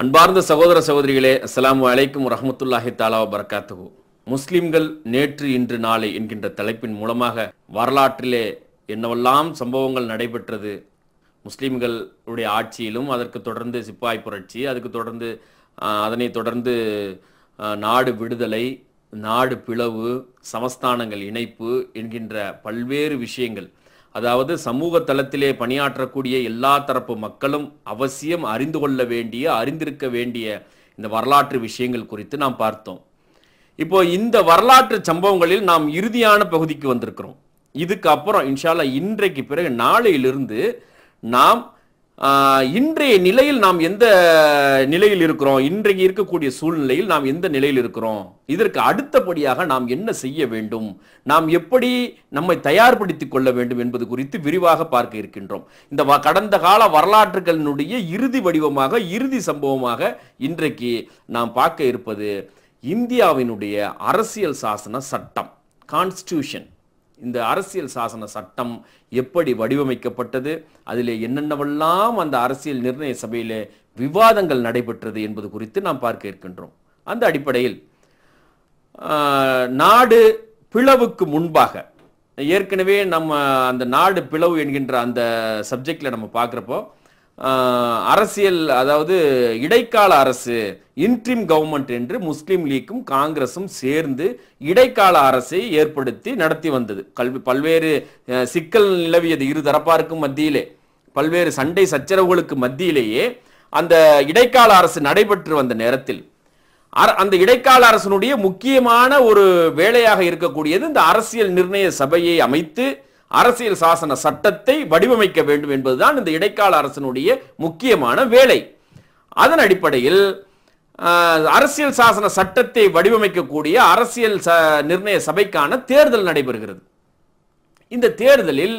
அன்பார்ந்த சகோதர சகோதரிகளே அஸ்லாம் வலைக்கும் ரஹமத்துல்லாஹி தாலா பரகாத்துகு முஸ்லிம்கள் நேற்று இன்று நாளை என்கின்ற தலைப்பின் மூலமாக வரலாற்றிலே என்னவெல்லாம் சம்பவங்கள் நடைபெற்றது முஸ்லிம்களுடைய ஆட்சியிலும் அதற்கு தொடர்ந்து சிப்பாய் புரட்சி அதுக்கு தொடர்ந்து அதனை தொடர்ந்து நாடு விடுதலை நாடு பிளவு சமஸ்தானங்கள் இணைப்பு என்கின்ற பல்வேறு விஷயங்கள் அதாவது சமூக தளத்திலே பணியாற்றக்கூடிய எல்லா தரப்பு மக்களும் அவசியம் அறிந்து கொள்ள வேண்டிய அறிந்திருக்க வேண்டிய இந்த வரலாற்று விஷயங்கள் குறித்து நாம் பார்த்தோம் இப்போ இந்த வரலாற்று சம்பவங்களில் நாம் இறுதியான பகுதிக்கு வந்திருக்கிறோம் இதுக்கு அப்புறம் இன்ஷால்லா இன்றைக்கு பிறகு நாளையிலிருந்து நாம் இன்றைய நிலையில் நாம் எந்த நிலையில் இருக்கிறோம் இன்றைக்கு இருக்கக்கூடிய சூழ்நிலையில் நாம் எந்த நிலையில் இருக்கிறோம் இதற்கு அடுத்தபடியாக நாம் என்ன செய்ய வேண்டும் நாம் எப்படி நம்மை தயார்படுத்தி கொள்ள வேண்டும் என்பது குறித்து விரிவாக பார்க்க இருக்கின்றோம் இந்த கடந்த கால வரலாற்றுகளினுடைய இறுதி வடிவமாக இறுதி சம்பவமாக இன்றைக்கு நாம் பார்க்க இருப்பது இந்தியாவினுடைய அரசியல் சாசன சட்டம் கான்ஸ்டியூஷன் இந்த அரசியல் சாசன சட்டம் எப்படி வடிவமைக்கப்பட்டது அதில் என்னென்னவெல்லாம் அந்த அரசியல் நிர்ணய சபையில் விவாதங்கள் நடைபெற்றது என்பது குறித்து நாம் பார்க்க இருக்கின்றோம் அந்த அடிப்படையில் நாடு பிளவுக்கு முன்பாக ஏற்கனவே நம்ம அந்த நாடு பிளவு என்கின்ற அந்த சப்ஜெக்டில் நம்ம பார்க்குறப்போ அரசியல் அதாவது இடைக்கால அரசு இன்ட்ரிம் கவர்மெண்ட் என்று முஸ்லீம் லீக்கும் காங்கிரஸும் சேர்ந்து இடைக்கால அரசை ஏற்படுத்தி நடத்தி வந்தது கல்வி பல்வேறு சிக்கல் நிலவியது இரு தரப்பாருக்கும் மத்தியிலே பல்வேறு சண்டை சச்சரவுகளுக்கு மத்தியிலேயே அந்த இடைக்கால அரசு நடைபெற்று வந்த நேரத்தில் அந்த இடைக்கால அரசனுடைய முக்கியமான ஒரு வேலையாக இருக்கக்கூடியது இந்த அரசியல் நிர்ணய சபையை அமைத்து அரசியல் சாசன சட்டத்தை வடிவமைக்க வேண்டும் என்பதுதான் இந்த இடைக்கால அரசனுடைய முக்கியமான வேலை அதன் அடிப்படையில் அரசியல் சாசன சட்டத்தை வடிவமைக்கக்கூடிய அரசியல் நிர்ணய சபைக்கான தேர்தல் நடைபெறுகிறது இந்த தேர்தலில்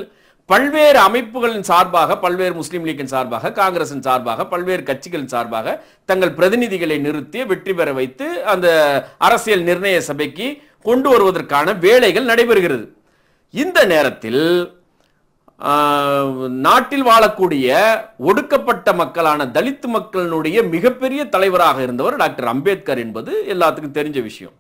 பல்வேறு அமைப்புகளின் சார்பாக பல்வேறு முஸ்லீம் லீக்கின் சார்பாக காங்கிரசின் சார்பாக பல்வேறு கட்சிகளின் சார்பாக தங்கள் பிரதிநிதிகளை நிறுத்தி வெற்றி பெற வைத்து அந்த அரசியல் நிர்ணய சபைக்கு கொண்டு வருவதற்கான வேலைகள் நடைபெறுகிறது இந்த நேரத்தில் நாட்டில் வாழக்கூடிய ஒடுக்கப்பட்ட மக்களான தலித்து மக்களினுடைய மிகப்பெரிய தலைவராக இருந்தவர் டாக்டர் அம்பேத்கர் என்பது எல்லாத்துக்கும் தெரிஞ்ச விஷயம்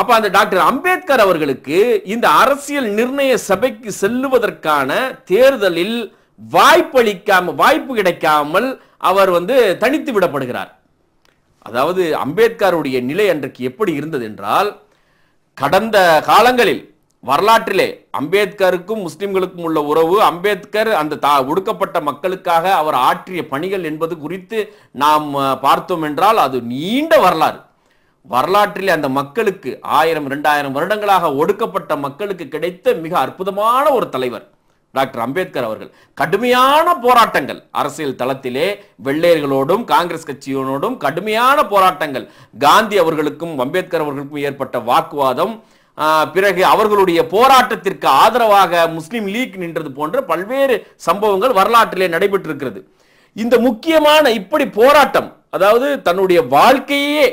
அப்போ அந்த டாக்டர் அம்பேத்கர் அவர்களுக்கு இந்த அரசியல் நிர்ணய சபைக்கு செல்லுவதற்கான தேர்தலில் வாய்ப்பளிக்காம வாய்ப்பு கிடைக்காமல் அவர் வந்து தனித்து விடப்படுகிறார் அதாவது அம்பேத்கருடைய நிலை அன்றைக்கு எப்படி இருந்தது என்றால் கடந்த காலங்களில் வரலாற்றிலே அம்பேத்கருக்கும் முஸ்லிம்களுக்கும் உள்ள உறவு அம்பேத்கர் அந்த தா ஒடுக்கப்பட்ட மக்களுக்காக அவர் ஆற்றிய பணிகள் என்பது குறித்து நாம் பார்த்தோம் என்றால் அது நீண்ட வரலாறு வரலாற்றிலே அந்த மக்களுக்கு ஆயிரம் ரெண்டாயிரம் வருடங்களாக ஒடுக்கப்பட்ட மக்களுக்கு கிடைத்த மிக அற்புதமான ஒரு தலைவர் டாக்டர் அம்பேத்கர் அவர்கள் கடுமையான போராட்டங்கள் அரசியல் தளத்திலே வெள்ளையர்களோடும் காங்கிரஸ் கட்சியினோடும் கடுமையான போராட்டங்கள் காந்தி அவர்களுக்கும் அம்பேத்கர் அவர்களுக்கும் ஏற்பட்ட வாக்குவாதம் பிறகு அவர்களுடைய போராட்டத்திற்கு ஆதரவாக முஸ்லீம் லீக் நின்றது போன்ற பல்வேறு சம்பவங்கள் வரலாற்றிலே நடைபெற்றிருக்கிறது இந்த முக்கியமான இப்படி போராட்டம் அதாவது தன்னுடைய வாழ்க்கையே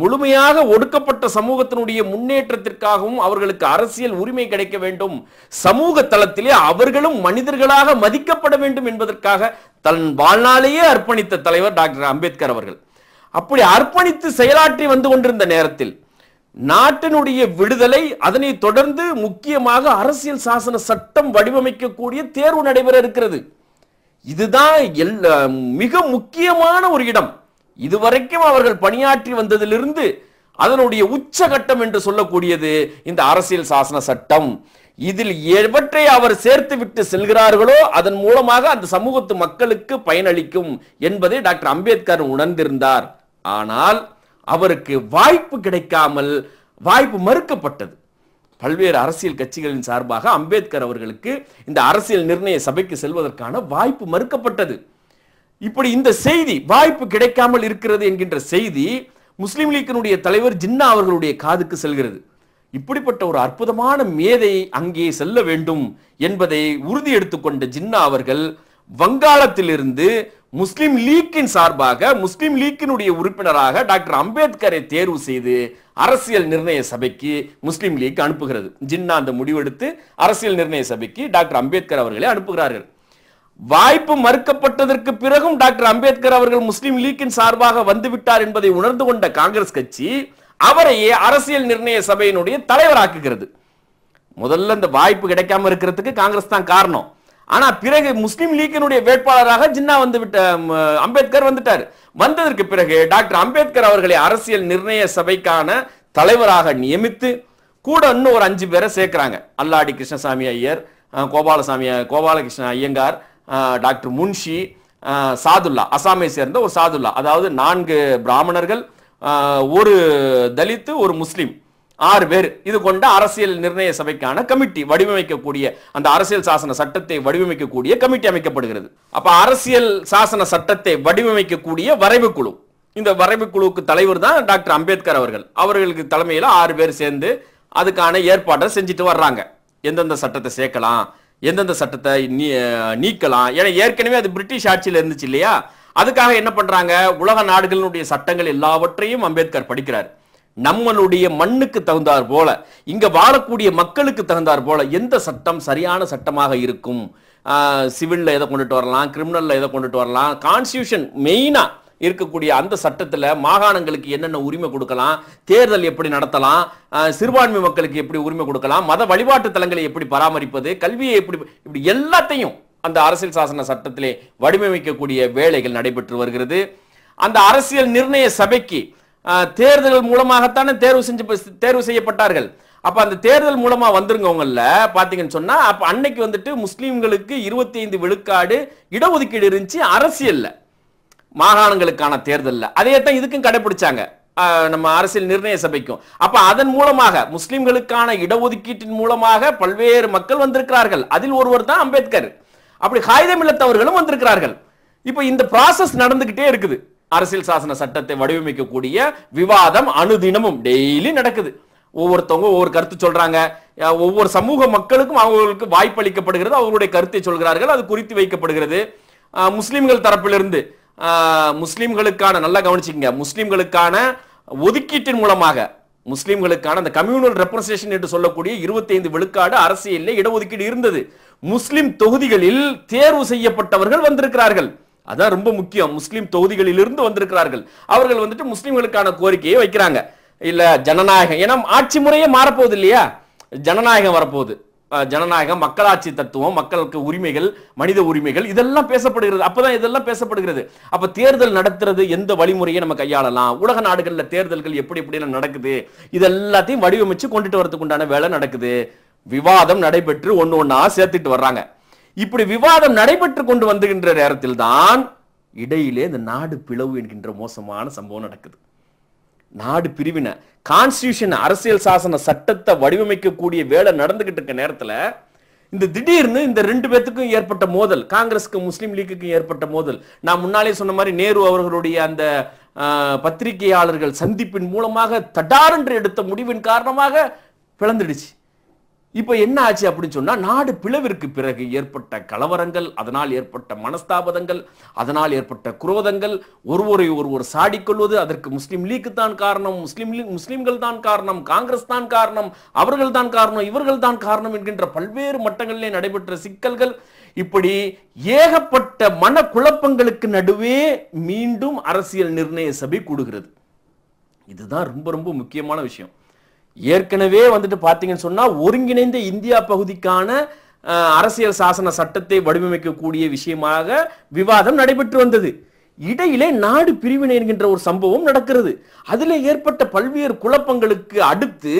முழுமையாக ஒடுக்கப்பட்ட சமூகத்தினுடைய முன்னேற்றத்திற்காகவும் அவர்களுக்கு அரசியல் உரிமை கிடைக்க வேண்டும் சமூக தளத்திலே அவர்களும் மனிதர்களாக மதிக்கப்பட வேண்டும் என்பதற்காக தன் வாழ்நாளையே அர்ப்பணித்த தலைவர் டாக்டர் அம்பேத்கர் அவர்கள் அப்படி அர்ப்பணித்து செயலாற்றி வந்து கொண்டிருந்த நேரத்தில் நாட்டினுடைய விடுதலை அதனை தொடர்ந்து முக்கியமாக அரசியல் சாசன சட்டம் வடிவமைக்கக்கூடிய தேர்வு நடைபெற இருக்கிறது இதுதான் மிக முக்கியமான ஒரு இடம் இதுவரைக்கும் அவர்கள் பணியாற்றி வந்ததிலிருந்து அதனுடைய உச்சகட்டம் என்று சொல்லக்கூடியது இந்த அரசியல் சாசன சட்டம் இதில் எவற்றை அவர் சேர்த்து விட்டு செல்கிறார்களோ அதன் மூலமாக அந்த சமூகத்து மக்களுக்கு பயனளிக்கும் என்பதை டாக்டர் அம்பேத்கர் உணர்ந்திருந்தார் ஆனால் அவருக்கு வாய்ப்பு கிடைக்காமல் வாய்ப்பு மறுக்கப்பட்டது பல்வேறு அரசியல் கட்சிகளின் சார்பாக அம்பேத்கர் அவர்களுக்கு இந்த அரசியல் நிர்ணய சபைக்கு செல்வதற்கான வாய்ப்பு மறுக்கப்பட்டது இப்படி இந்த செய்தி வாய்ப்பு கிடைக்காமல் இருக்கிறது என்கின்ற செய்தி முஸ்லீம் லீக்கினுடைய தலைவர் ஜின்னா அவர்களுடைய காதுக்கு செல்கிறது இப்படிப்பட்ட ஒரு அற்புதமான மேதை அங்கே செல்ல வேண்டும் என்பதை உறுதி எடுத்துக்கொண்ட ஜின்னா அவர்கள் வங்காளத்திலிருந்து முஸ்லிம் லீக்கின் சார்பாக முஸ்லிம் லீக்கினுடைய உறுப்பினராக டாக்டர் அம்பேத்கரை தேர்வு செய்து அரசியல் நிர்ணய சபைக்கு முஸ்லிம் லீக் அனுப்புகிறது ஜின்னா அந்த முடிவெடுத்து அரசியல் நிர்ணய சபைக்கு டாக்டர் அம்பேத்கர் அவர்களை அனுப்புகிறார்கள் வாய்ப்பு மறுக்கப்பட்டதற்கு பிறகும் டாக்டர் அம்பேத்கர் அவர்கள் முஸ்லிம் லீக்கின் சார்பாக வந்துவிட்டார் என்பதை உணர்ந்து கொண்ட காங்கிரஸ் கட்சி அவரையே அரசியல் நிர்ணய சபையினுடைய தலைவராக்குகிறது முதல்ல இந்த வாய்ப்பு கிடைக்காம இருக்கிறதுக்கு காங்கிரஸ் தான் காரணம் ஆனா பிறகு முஸ்லீம் லீக்கினுடைய வேட்பாளராக ஜின்னா வந்து விட்ட அம்பேத்கர் வந்துட்டார் வந்ததற்கு பிறகு டாக்டர் அம்பேத்கர் அவர்களை அரசியல் நிர்ணய சபைக்கான தலைவராக நியமித்து கூட இன்னும் ஒரு அஞ்சு பேரை சேர்க்கிறாங்க அல்லாடி கிருஷ்ணசாமி ஐயர் கோபாலசாமி கோபாலகிருஷ்ண ஐயங்கார் டாக்டர் முன்ஷி சாதுல்லா அசாமை சேர்ந்த ஒரு சாதுல்லா அதாவது நான்கு பிராமணர்கள் ஒரு தலித்து ஒரு முஸ்லீம் ஆறு பேர் இது கொண்ட அரசியல் நிர்ணய சபைக்கான கமிட்டி வடிவமைக்கக்கூடிய அந்த அரசியல் சாசன சட்டத்தை வடிவமைக்கக்கூடிய கமிட்டி அமைக்கப்படுகிறது அப்ப அரசியல் சாசன சட்டத்தை வடிவமைக்கக்கூடிய வரைவு குழு இந்த வரைவு குழுவுக்கு தலைவர் தான் டாக்டர் அம்பேத்கர் அவர்கள் அவர்களுக்கு தலைமையில் ஆறு பேர் சேர்ந்து அதுக்கான ஏற்பாட்டை செஞ்சுட்டு வர்றாங்க எந்தெந்த சட்டத்தை சேர்க்கலாம் எந்தெந்த சட்டத்தை நீக்கலாம் ஏன்னா ஏற்கனவே அது பிரிட்டிஷ் ஆட்சியில் இருந்துச்சு இல்லையா அதுக்காக என்ன பண்றாங்க உலக நாடுகளினுடைய சட்டங்கள் எல்லாவற்றையும் அம்பேத்கர் படிக்கிறார் நம்மளுடைய மண்ணுக்கு தகுந்தார் போல இங்க வாழக்கூடிய மக்களுக்கு தகுந்தார் போல எந்த சட்டம் சரியான சட்டமாக இருக்கும் சிவிலில் எதை கொண்டுட்டு வரலாம் கிரிமினலில் எதை கொண்டுட்டு வரலாம் கான்ஸ்டியூஷன் மெயினாக இருக்கக்கூடிய அந்த சட்டத்தில் மாகாணங்களுக்கு என்னென்ன உரிமை கொடுக்கலாம் தேர்தல் எப்படி நடத்தலாம் சிறுபான்மை மக்களுக்கு எப்படி உரிமை கொடுக்கலாம் மத வழிபாட்டு தலங்களை எப்படி பராமரிப்பது கல்வியை எப்படி இப்படி எல்லாத்தையும் அந்த அரசியல் சாசன சட்டத்திலே வடிவமைக்கக்கூடிய வேலைகள் நடைபெற்று வருகிறது அந்த அரசியல் நிர்ணய சபைக்கு தேர்தல் மூலமாகத்தானே தேர்வு செஞ்சு தேர்வு செய்யப்பட்டார்கள் அப்ப அந்த தேர்தல் மூலமா வந்துருங்கவங்கல்ல பாத்தீங்கன்னு சொன்னா அப்ப அன்னைக்கு வந்துட்டு முஸ்லீம்களுக்கு இருபத்தி ஐந்து விழுக்காடு இடஒதுக்கீடு இருந்துச்சு அரசியல்ல மாகாணங்களுக்கான தேர்தலில் அதே தான் இதுக்கும் கடைபிடிச்சாங்க நம்ம அரசியல் நிர்ணய சபைக்கும் அப்ப அதன் மூலமாக முஸ்லிம்களுக்கான இடஒதுக்கீட்டின் மூலமாக பல்வேறு மக்கள் வந்திருக்கிறார்கள் அதில் ஒருவர் தான் அம்பேத்கர் அப்படி காகிதமில்லத்தவர்களும் வந்திருக்கிறார்கள் இப்ப இந்த ப்ராசஸ் நடந்துகிட்டே இருக்குது அரசியல் சாசன சட்டத்தை வடிவமைக்கக்கூடிய விவாதம் அனுதினமும் டெய்லி நடக்குது ஒவ்வொருத்தவங்க ஒவ்வொரு கருத்து சொல்றாங்க ஒவ்வொரு சமூக மக்களுக்கும் அவங்களுக்கு வாய்ப்பளிக்கப்படுகிறது அவர்களுடைய கருத்தை சொல்கிறார்கள் அது குறித்து வைக்கப்படுகிறது முஸ்லிம்கள் தரப்பிலிருந்து முஸ்லிம்களுக்கான நல்லா கவனிச்சுக்கங்க முஸ்லிம்களுக்கான ஒதுக்கீட்டின் மூலமாக முஸ்லிம்களுக்கான அந்த கம்யூனல் ரெப்ரசன்டேஷன் என்று சொல்லக்கூடிய இருபத்தைந்து விழுக்காடு அரசியலில் இடஒதுக்கீடு இருந்தது முஸ்லிம் தொகுதிகளில் தேர்வு செய்யப்பட்டவர்கள் வந்திருக்கிறார்கள் அதான் ரொம்ப முக்கியம் முஸ்லீம் தொகுதிகளிலிருந்து வந்திருக்கிறார்கள் அவர்கள் வந்துட்டு முஸ்லீம்களுக்கான கோரிக்கையை வைக்கிறாங்க இல்ல ஜனநாயகம் ஏன்னா ஆட்சி முறையே மாறப்போகுது இல்லையா ஜனநாயகம் வரப்போகுது ஜனநாயகம் மக்களாட்சி தத்துவம் மக்களுக்கு உரிமைகள் மனித உரிமைகள் இதெல்லாம் பேசப்படுகிறது அப்பதான் இதெல்லாம் பேசப்படுகிறது அப்ப தேர்தல் நடத்துறது எந்த வழிமுறையை நம்ம கையாளலாம் உலக நாடுகள்ல தேர்தல்கள் எப்படி எப்படி நடக்குது இது எல்லாத்தையும் வடிவமைச்சு கொண்டுட்டு வரதுக்கு உண்டான வேலை நடக்குது விவாதம் நடைபெற்று ஒன்று ஒன்றா சேர்த்துட்டு வர்றாங்க இப்படி விவாதம் நடைபெற்று கொண்டு வந்துகின்ற நேரத்தில் தான் இடையிலே இந்த நாடு பிளவு என்கின்ற மோசமான சம்பவம் நடக்குது நாடு பிரிவினை கான்ஸ்டியூஷன் அரசியல் சாசன சட்டத்தை வடிவமைக்கக்கூடிய வேலை நடந்துகிட்டு இருக்க நேரத்தில் இந்த திடீர்னு இந்த ரெண்டு பேத்துக்கும் ஏற்பட்ட மோதல் காங்கிரஸுக்கு முஸ்லீம் லீக்குக்கும் ஏற்பட்ட மோதல் நான் முன்னாலே சொன்ன மாதிரி நேரு அவர்களுடைய அந்த பத்திரிகையாளர்கள் சந்திப்பின் மூலமாக தடாரென்று எடுத்த முடிவின் காரணமாக பிளந்துடுச்சு இப்போ என்ன ஆச்சு அப்படின்னு சொன்னால் நாடு பிளவிற்கு பிறகு ஏற்பட்ட கலவரங்கள் அதனால் ஏற்பட்ட மனஸ்தாபதங்கள் அதனால் ஏற்பட்ட குரோதங்கள் ஒருவரை ஒருவர் சாடிக்கொள்வது அதற்கு முஸ்லீம் லீக்கு தான் காரணம் முஸ்லீம் லீக் முஸ்லீம்கள் தான் காரணம் காங்கிரஸ் தான் காரணம் அவர்கள் தான் காரணம் இவர்கள் தான் காரணம் என்கின்ற பல்வேறு மட்டங்களிலே நடைபெற்ற சிக்கல்கள் இப்படி ஏகப்பட்ட மன குழப்பங்களுக்கு நடுவே மீண்டும் அரசியல் நிர்ணய சபை கூடுகிறது இதுதான் ரொம்ப ரொம்ப முக்கியமான விஷயம் ஏற்கனவே வந்துட்டு பார்த்தீங்கன்னு சொன்னால் ஒருங்கிணைந்த இந்தியா பகுதிக்கான அரசியல் சாசன சட்டத்தை வடிவமைக்கக்கூடிய விஷயமாக விவாதம் நடைபெற்று வந்தது இடையிலே நாடு பிரிவினை என்கின்ற ஒரு சம்பவம் நடக்கிறது அதில் ஏற்பட்ட பல்வேறு குழப்பங்களுக்கு அடுத்து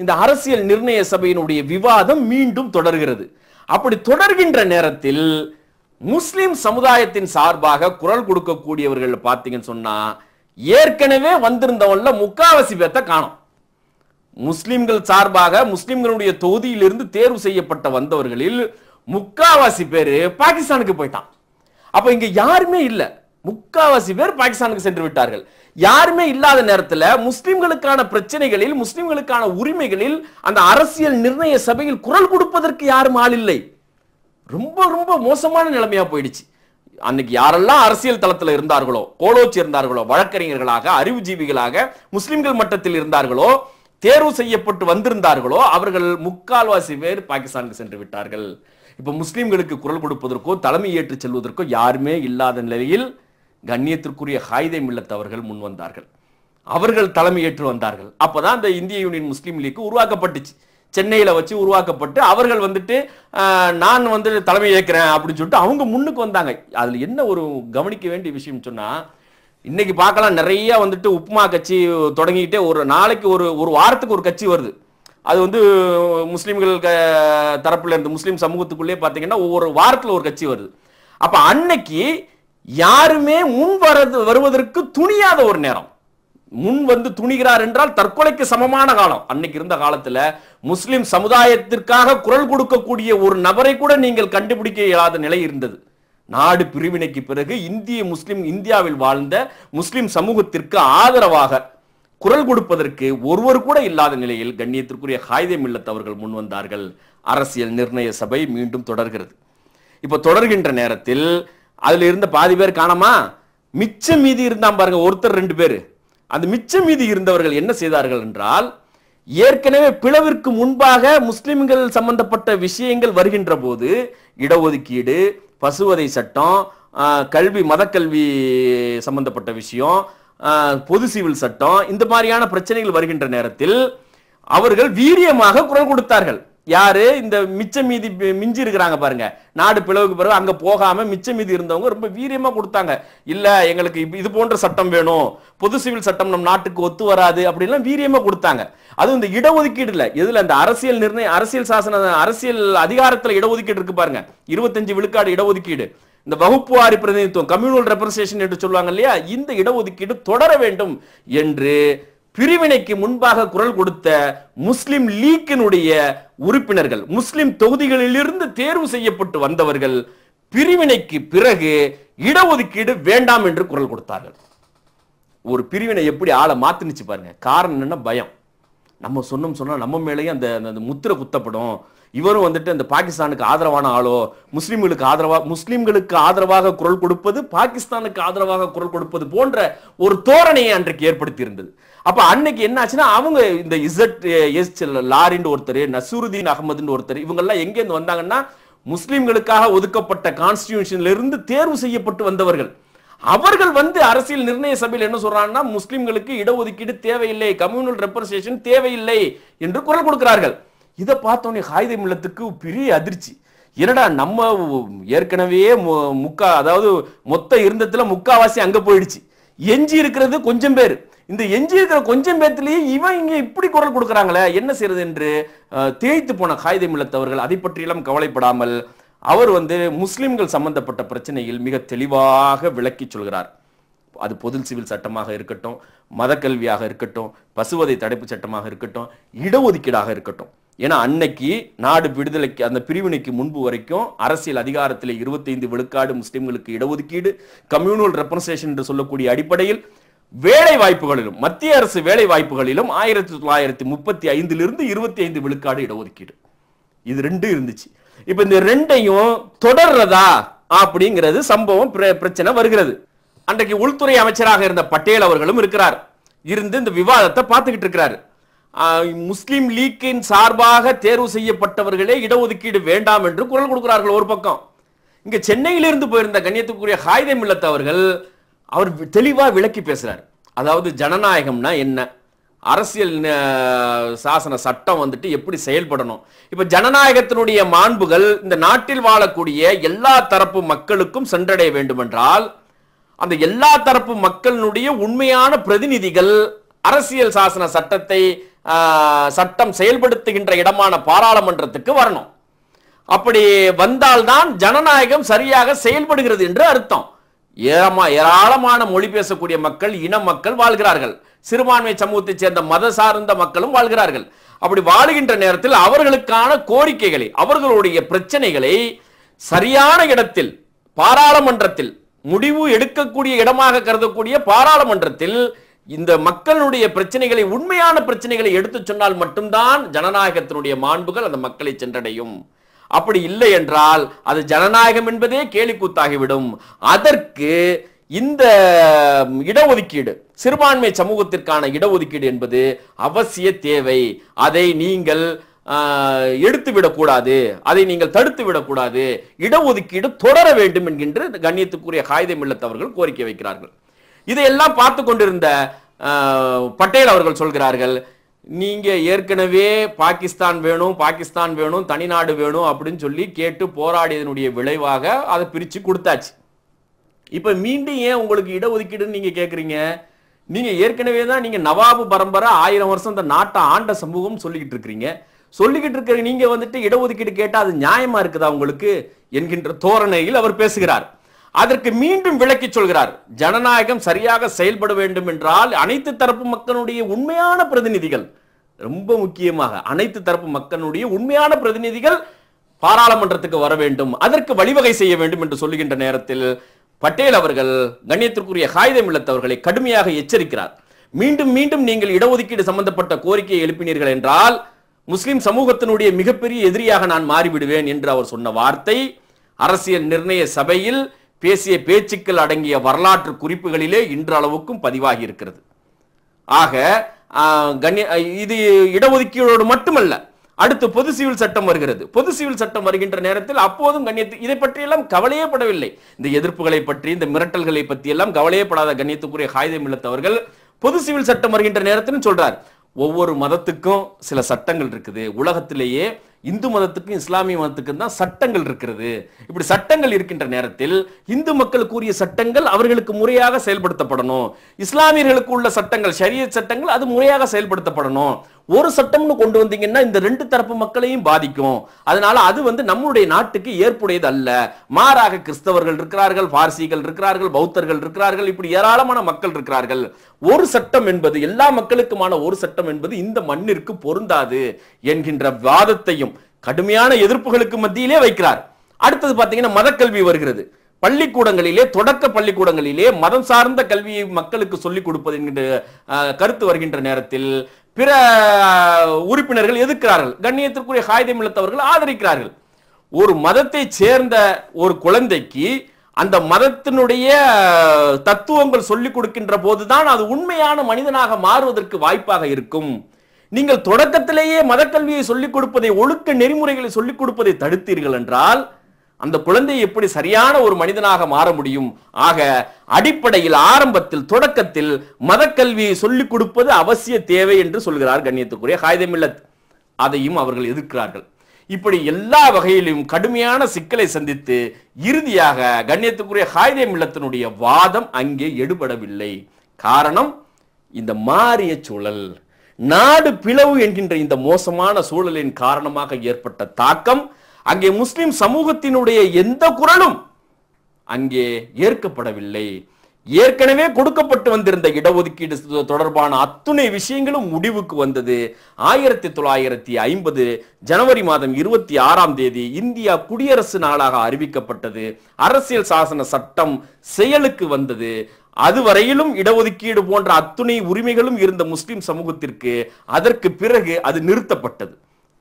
இந்த அரசியல் நிர்ணய சபையினுடைய விவாதம் மீண்டும் தொடர்கிறது அப்படி தொடர்கின்ற நேரத்தில் முஸ்லிம் சமுதாயத்தின் சார்பாக குரல் கொடுக்கக்கூடியவர்கள் பார்த்தீங்கன்னு சொன்னா ஏற்கனவே வந்திருந்தவன்ல முக்காவசி பேத்த காணும் முஸ்லிம்கள் சார்பாக முஸ்லிம்களுடைய தொகுதியிலிருந்து தேர்வு செய்யப்பட்ட வந்தவர்களில் முக்காவாசி பேர் பாகிஸ்தானுக்கு போயிட்டான் அப்ப இங்க யாருமே இல்லை முக்காவாசி பேர் பாகிஸ்தானுக்கு சென்று விட்டார்கள் யாருமே இல்லாத நேரத்தில் முஸ்லிம்களுக்கான பிரச்சனைகளில் முஸ்லிம்களுக்கான உரிமைகளில் அந்த அரசியல் நிர்ணய சபையில் குரல் கொடுப்பதற்கு யாரும் ஆள் இல்லை ரொம்ப ரொம்ப மோசமான நிலைமையா போயிடுச்சு அன்னைக்கு யாரெல்லாம் அரசியல் தளத்தில் இருந்தார்களோ கோலோச்சி இருந்தார்களோ வழக்கறிஞர்களாக அறிவுஜீவிகளாக முஸ்லிம்கள் மட்டத்தில் இருந்தார்களோ தேர்வு செய்யப்பட்டு வந்திருந்தார்களோ அவர்கள் முக்கால்வாசி பேர் பாகிஸ்தானுக்கு சென்று விட்டார்கள் இப்போ முஸ்லீம்களுக்கு குரல் கொடுப்பதற்கோ தலைமை ஏற்றுச் செல்வதற்கோ யாருமே இல்லாத நிலையில் கண்ணியத்திற்குரிய ஹாய்தை மில்லத்தவர்கள் முன் வந்தார்கள் அவர்கள் தலைமை ஏற்று வந்தார்கள் அப்போதான் அந்த இந்திய யூனியன் முஸ்லீம் லீக் உருவாக்கப்பட்டுச்சு சென்னையில் வச்சு உருவாக்கப்பட்டு அவர்கள் வந்துட்டு நான் வந்து தலைமை ஏற்கிறேன் அப்படின்னு சொல்லிட்டு அவங்க முன்னுக்கு வந்தாங்க அதில் என்ன ஒரு கவனிக்க வேண்டிய விஷயம் சொன்னால் இன்னைக்கு பார்க்கலாம் நிறைய வந்துட்டு உப்புமா கட்சி தொடங்கிக்கிட்டே ஒரு நாளைக்கு ஒரு ஒரு வாரத்துக்கு ஒரு கட்சி வருது அது வந்து முஸ்லீம்கள் தரப்புல இருந்து முஸ்லீம் சமூகத்துக்குள்ளே பார்த்தீங்கன்னா ஒவ்வொரு வாரத்தில் ஒரு கட்சி வருது அப்ப அன்னைக்கு யாருமே முன் வரது வருவதற்கு துணியாத ஒரு நேரம் முன் வந்து துணிகிறார் என்றால் தற்கொலைக்கு சமமான காலம் அன்னைக்கு இருந்த காலத்துல முஸ்லிம் சமுதாயத்திற்காக குரல் கொடுக்கக்கூடிய ஒரு நபரை கூட நீங்கள் கண்டுபிடிக்க இயலாத நிலை இருந்தது நாடு பிரிவினைக்கு பிறகு இந்திய முஸ்லிம் இந்தியாவில் வாழ்ந்த முஸ்லிம் சமூகத்திற்கு ஆதரவாக குரல் கொடுப்பதற்கு ஒருவர் கூட இல்லாத நிலையில் கண்ணியத்திற்குரிய காயிதே மில்லத் அவர்கள் முன் வந்தார்கள் அரசியல் நிர்ணய சபை மீண்டும் தொடர்கிறது இப்போ தொடர்கின்ற நேரத்தில் அதில் இருந்த பாதி பேர் காணாமா மிச்சம் மீதி இருந்தான் பாருங்க ஒருத்தர் ரெண்டு பேர் அந்த மிச்சம் மீதி இருந்தவர்கள் என்ன செய்தார்கள் என்றால் ஏற்கனவே பிளவிற்கு முன்பாக முஸ்லிம்கள் சம்பந்தப்பட்ட விஷயங்கள் வருகின்ற போது இடஒதுக்கீடு பசுவதை சட்டம் கல்வி மதக்கல்வி சம்பந்தப்பட்ட விஷயம் பொது சிவில் சட்டம் இந்த மாதிரியான பிரச்சனைகள் வருகின்ற நேரத்தில் அவர்கள் வீரியமாக குரல் கொடுத்தார்கள் யாரு இந்த மிச்ச மீதி மிஞ்சி இருக்கிறாங்க பாருங்க நாடு பிளவுக்கு பிறகு அங்க போகாம மிச்ச மீதி இருந்தவங்க ரொம்ப வீரியமா கொடுத்தாங்க இல்ல எங்களுக்கு இது போன்ற சட்டம் வேணும் பொது சிவில் சட்டம் நம் நாட்டுக்கு ஒத்து வராது அப்படின்லாம் வீரியமா கொடுத்தாங்க அது இந்த இல்ல எதுல இந்த அரசியல் நிர்ணயம் அரசியல் சாசன அரசியல் அதிகாரத்துல இடஒதுக்கீடு இருக்கு பாருங்க இருபத்தஞ்சு விழுக்காடு இடஒதுக்கீடு இந்த வகுப்பு வாரி பிரதிநிதித்துவம் கம்யூனல் ரெப்ரசன்டேஷன் என்று சொல்லுவாங்க இல்லையா இந்த இடஒதுக்கீடு தொடர வேண்டும் என்று பிரிவினைக்கு முன்பாக குரல் கொடுத்த முஸ்லிம் லீக்கினுடைய உறுப்பினர்கள் முஸ்லிம் தொகுதிகளிலிருந்து தேர்வு செய்யப்பட்டு வந்தவர்கள் பிரிவினைக்கு பிறகு இடஒதுக்கீடு வேண்டாம் என்று குரல் கொடுத்தார்கள் ஒரு பிரிவினை எப்படி ஆளை மாத்தினுச்சு பாருங்க காரணம் என்ன பயம் நம்ம சொன்னோம் சொன்னா நம்ம மேலேயும் அந்த அந்த முத்திரை குத்தப்படும் இவரும் வந்துட்டு அந்த பாகிஸ்தானுக்கு ஆதரவான ஆளோ முஸ்லீம்களுக்கு ஆதரவாக முஸ்லீம்களுக்கு ஆதரவாக குரல் கொடுப்பது பாகிஸ்தானுக்கு ஆதரவாக குரல் கொடுப்பது போன்ற ஒரு தோரணையை அன்றைக்கு ஏற்படுத்தி இருந்தது அப்ப அன்னைக்கு என்னாச்சுன்னா அவங்க இந்த இசட் எஸ் லாரின்னு ஒருத்தர் நசூருதீன் அகமதுன்னு ஒருத்தர் இவங்கெல்லாம் எங்கேருந்து வந்தாங்கன்னா முஸ்லீம்களுக்காக ஒதுக்கப்பட்ட கான்ஸ்டியூஷன்ல இருந்து தேர்வு செய்யப்பட்டு வந்தவர்கள் அவர்கள் வந்து அரசியல் நிர்ணய சபையில் என்ன சொல்றாங்கன்னா முஸ்லீம்களுக்கு இடஒதுக்கீடு தேவையில்லை கம்யூனல் ரெப்ரசேஷன் தேவையில்லை என்று குரல் கொடுக்கிறார்கள் இதை பார்த்தோன்னே ஹாய்தை மில்லத்துக்கு பெரிய அதிர்ச்சி என்னடா நம்ம ஏற்கனவே முக்கா அதாவது மொத்த இருந்ததுல முக்காவாசி அங்க போயிடுச்சு எஞ்சி இருக்கிறது கொஞ்சம் பேர் இந்த எஞ்சி இருக்கிற கொஞ்சம் பேர்த்துலயே இவன் இங்க இப்படி குரல் கொடுக்குறாங்களே என்ன செய்யறது என்று தேய்த்து போன காய்தை மில்லத்தவர்கள் அதை பற்றியெல்லாம் கவலைப்படாமல் அவர் வந்து முஸ்லிம்கள் சம்பந்தப்பட்ட பிரச்சனையில் மிக தெளிவாக விளக்கி சொல்கிறார் அது பொது சிவில் சட்டமாக இருக்கட்டும் மதக்கல்வியாக இருக்கட்டும் பசுவதை தடைப்பு சட்டமாக இருக்கட்டும் இடஒதுக்கீடாக இருக்கட்டும் ஏன்னா அன்னைக்கு நாடு விடுதலைக்கு அந்த பிரிவினைக்கு முன்பு வரைக்கும் அரசியல் அதிகாரத்தில் இருபத்தைந்து விழுக்காடு முஸ்லிம்களுக்கு இடஒதுக்கீடு கம்யூனல் ரெப்ரன்சேஷன் என்று சொல்லக்கூடிய அடிப்படையில் வேலை வாய்ப்புகளிலும் மத்திய அரசு வேலை வாய்ப்புகளிலும் ஆயிரத்தி தொள்ளாயிரத்தி முப்பத்தி ஐந்திலிருந்து இருபத்தி ஐந்து விழுக்காடு இடஒதுக்கீடு இது ரெண்டும் இருந்துச்சு இப்ப இந்த ரெண்டையும் தொடர்றதா அப்படிங்கிறது சம்பவம் பிரச்சனை வருகிறது அன்றைக்கு உள்துறை அமைச்சராக இருந்த பட்டேல் அவர்களும் இருக்கிறார் இருந்து இந்த விவாதத்தை பார்த்துக்கிட்டு இருக்கிறாரு முஸ்லீம் லீக்கின் சார்பாக தேர்வு செய்யப்பட்டவர்களே இடஒதுக்கீடு வேண்டாம் என்று குரல் கொடுக்கிறார்கள் ஒரு பக்கம் இங்க சென்னையிலிருந்து போயிருந்த கண்ணியத்துக்குரிய ஹாய்தே மில்லத் அவர்கள் அவர் தெளிவாக விளக்கி பேசுறார் அதாவது ஜனநாயகம்னா என்ன அரசியல் சாசன சட்டம் வந்துட்டு எப்படி செயல்படணும் இப்ப ஜனநாயகத்தினுடைய மாண்புகள் இந்த நாட்டில் வாழக்கூடிய எல்லா தரப்பு மக்களுக்கும் சென்றடைய வேண்டுமென்றால் அந்த எல்லா தரப்பு மக்களினுடைய உண்மையான பிரதிநிதிகள் அரசியல் சாசன சட்டத்தை சட்டம் செயல்படுத்துகின்ற இடமான பாராளுமன்றத்துக்கு வரணும் அப்படி வந்தால்தான் ஜனநாயகம் சரியாக செயல்படுகிறது என்று அர்த்தம் ஏமா ஏராளமான மொழி பேசக்கூடிய மக்கள் இன மக்கள் வாழ்கிறார்கள் சிறுபான்மை சமூகத்தைச் சேர்ந்த மத சார்ந்த மக்களும் வாழ்கிறார்கள் அப்படி வாழுகின்ற நேரத்தில் அவர்களுக்கான கோரிக்கைகளை அவர்களுடைய பிரச்சனைகளை சரியான இடத்தில் பாராளுமன்றத்தில் முடிவு எடுக்கக்கூடிய இடமாக கருதக்கூடிய பாராளுமன்றத்தில் இந்த மக்களுடைய பிரச்சனைகளை உண்மையான பிரச்சனைகளை எடுத்து சொன்னால் மட்டும்தான் ஜனநாயகத்தினுடைய மாண்புகள் அந்த மக்களை சென்றடையும் அப்படி இல்லை என்றால் அது ஜனநாயகம் என்பதே கேலிக்கூத்தாகிவிடும் அதற்கு இந்த இடஒதுக்கீடு சிறுபான்மை சமூகத்திற்கான இடஒதுக்கீடு என்பது அவசிய தேவை அதை நீங்கள் எடுத்து விடக்கூடாது அதை நீங்கள் தடுத்து விடக்கூடாது இடஒதுக்கீடு தொடர வேண்டும் என்கின்ற கண்ணியத்துக்குரிய காகிதம் இல்லத்தவர்கள் கோரிக்கை வைக்கிறார்கள் இதையெல்லாம் பார்த்து கொண்டிருந்த பட்டேல் அவர்கள் சொல்கிறார்கள் நீங்க ஏற்கனவே பாகிஸ்தான் வேணும் பாகிஸ்தான் வேணும் தனிநாடு வேணும் அப்படின்னு சொல்லி கேட்டு போராடியதனுடைய விளைவாக அதை பிரிச்சு கொடுத்தாச்சு இப்ப மீண்டும் ஏன் உங்களுக்கு இடஒதுக்கீடுன்னு நீங்க கேக்குறீங்க நீங்க ஏற்கனவே தான் நீங்க நவாபு பரம்பரை ஆயிரம் வருஷம் இந்த நாட்டை ஆண்ட சமூகம் சொல்லிக்கிட்டு இருக்கிறீங்க சொல்லிக்கிட்டு இருக்கிற நீங்க வந்துட்டு இடஒதுக்கீடு கேட்டா அது நியாயமா இருக்குதா உங்களுக்கு என்கின்ற தோரணையில் அவர் பேசுகிறார் அதற்கு மீண்டும் விளக்கி சொல்கிறார் ஜனநாயகம் சரியாக செயல்பட வேண்டும் என்றால் அனைத்து தரப்பு மக்களுடைய உண்மையான பிரதிநிதிகள் ரொம்ப முக்கியமாக அனைத்து தரப்பு மக்களுடைய உண்மையான பிரதிநிதிகள் பாராளுமன்றத்துக்கு வர வேண்டும் அதற்கு வழிவகை செய்ய வேண்டும் என்று சொல்லுகின்ற நேரத்தில் பட்டேல் அவர்கள் கண்ணியத்திற்குரிய காகிதம் இல்லத்தவர்களை கடுமையாக எச்சரிக்கிறார் மீண்டும் மீண்டும் நீங்கள் இடஒதுக்கீடு சம்பந்தப்பட்ட கோரிக்கையை எழுப்பினீர்கள் என்றால் முஸ்லிம் சமூகத்தினுடைய மிகப்பெரிய எதிரியாக நான் மாறிவிடுவேன் என்று அவர் சொன்ன வார்த்தை அரசியல் நிர்ணய சபையில் பேசிய பேச்சுக்கள் அடங்கிய வரலாற்று குறிப்புகளிலே அளவுக்கும் பதிவாகி இருக்கிறது ஆக கண்ணிய இது இடஒதுக்கீடோடு மட்டுமல்ல அடுத்து பொது சிவில் சட்டம் வருகிறது பொது சிவில் சட்டம் வருகின்ற நேரத்தில் அப்போதும் கண்ணியத்து இதை பற்றியெல்லாம் கவலையே படவில்லை இந்த எதிர்ப்புகளை பற்றி இந்த மிரட்டல்களை பற்றி எல்லாம் கவலையே படாத கண்ணியத்துக்குரிய காயதை இல்லத்தவர்கள் பொது சிவில் சட்டம் வருகின்ற நேரத்திலும் சொல்றார் ஒவ்வொரு மதத்துக்கும் சில சட்டங்கள் இருக்குது உலகத்திலேயே இந்து மதத்துக்கும் இஸ்லாமிய மதத்துக்கும் தான் சட்டங்கள் இருக்கிறது இப்படி சட்டங்கள் இருக்கின்ற நேரத்தில் இந்து மக்கள் கூறிய சட்டங்கள் அவர்களுக்கு முறையாக செயல்படுத்தப்படணும் இஸ்லாமியர்களுக்கு உள்ள சட்டங்கள் சரிய சட்டங்கள் அது முறையாக செயல்படுத்தப்படணும் ஒரு சட்டம்னு கொண்டு வந்தீங்கன்னா இந்த ரெண்டு தரப்பு மக்களையும் பாதிக்கும் அதனால அது வந்து நம்முடைய நாட்டுக்கு ஏற்புடையது அல்ல மாறாக கிறிஸ்தவர்கள் இருக்கிறார்கள் பார்சிகள் இருக்கிறார்கள் பௌத்தர்கள் இருக்கிறார்கள் இப்படி ஏராளமான மக்கள் இருக்கிறார்கள் ஒரு சட்டம் என்பது எல்லா மக்களுக்குமான ஒரு சட்டம் என்பது இந்த மண்ணிற்கு பொருந்தாது என்கின்ற வாதத்தையும் கடுமையான எதிர்ப்புகளுக்கு மத்தியிலே வைக்கிறார் அடுத்தது பார்த்தீங்கன்னா மதக்கல்வி வருகிறது பள்ளிக்கூடங்களிலே தொடக்க பள்ளிக்கூடங்களிலே மதம் சார்ந்த கல்வியை மக்களுக்கு சொல்லிக் கொடுப்பது என்கின்ற கருத்து வருகின்ற நேரத்தில் பிற உறுப்பினர்கள் எதிர்க்கிறார்கள் கண்ணியத்திற்குரிய காகிதம் இழத்தவர்கள் ஆதரிக்கிறார்கள் ஒரு மதத்தை சேர்ந்த ஒரு குழந்தைக்கு அந்த மதத்தினுடைய தத்துவங்கள் சொல்லிக் கொடுக்கின்ற போதுதான் அது உண்மையான மனிதனாக மாறுவதற்கு வாய்ப்பாக இருக்கும் நீங்கள் தொடக்கத்திலேயே மதக்கல்வியை சொல்லிக் கொடுப்பதை ஒழுக்க நெறிமுறைகளை சொல்லிக் கொடுப்பதை தடுத்தீர்கள் என்றால் அந்த குழந்தை எப்படி சரியான ஒரு மனிதனாக மாற முடியும் ஆக அடிப்படையில் ஆரம்பத்தில் தொடக்கத்தில் மதக்கல்வியை சொல்லிக் கொடுப்பது அவசிய தேவை என்று சொல்கிறார் கண்ணியத்துக்குரிய காகிதமில்லத் அதையும் அவர்கள் எதிர்க்கிறார்கள் இப்படி எல்லா வகையிலும் கடுமையான சிக்கலை சந்தித்து இறுதியாக கண்ணியத்துக்குரிய காகிதம் மில்லத்தினுடைய வாதம் அங்கே எடுபடவில்லை காரணம் இந்த மாறிய சூழல் நாடு பிளவு என்கின்ற இந்த மோசமான சூழலின் காரணமாக ஏற்பட்ட தாக்கம் அங்கே முஸ்லிம் சமூகத்தினுடைய எந்த குரலும் அங்கே ஏற்கப்படவில்லை ஏற்கனவே கொடுக்கப்பட்டு வந்திருந்த இடஒதுக்கீடு தொடர்பான அத்துணை விஷயங்களும் முடிவுக்கு வந்தது ஆயிரத்தி தொள்ளாயிரத்தி ஐம்பது ஜனவரி மாதம் இருபத்தி ஆறாம் தேதி இந்தியா குடியரசு நாளாக அறிவிக்கப்பட்டது அரசியல் சாசன சட்டம் செயலுக்கு வந்தது அதுவரையிலும் இடஒதுக்கீடு போன்ற அத்துணை உரிமைகளும் இருந்த முஸ்லிம் சமூகத்திற்கு அதற்கு பிறகு அது நிறுத்தப்பட்டது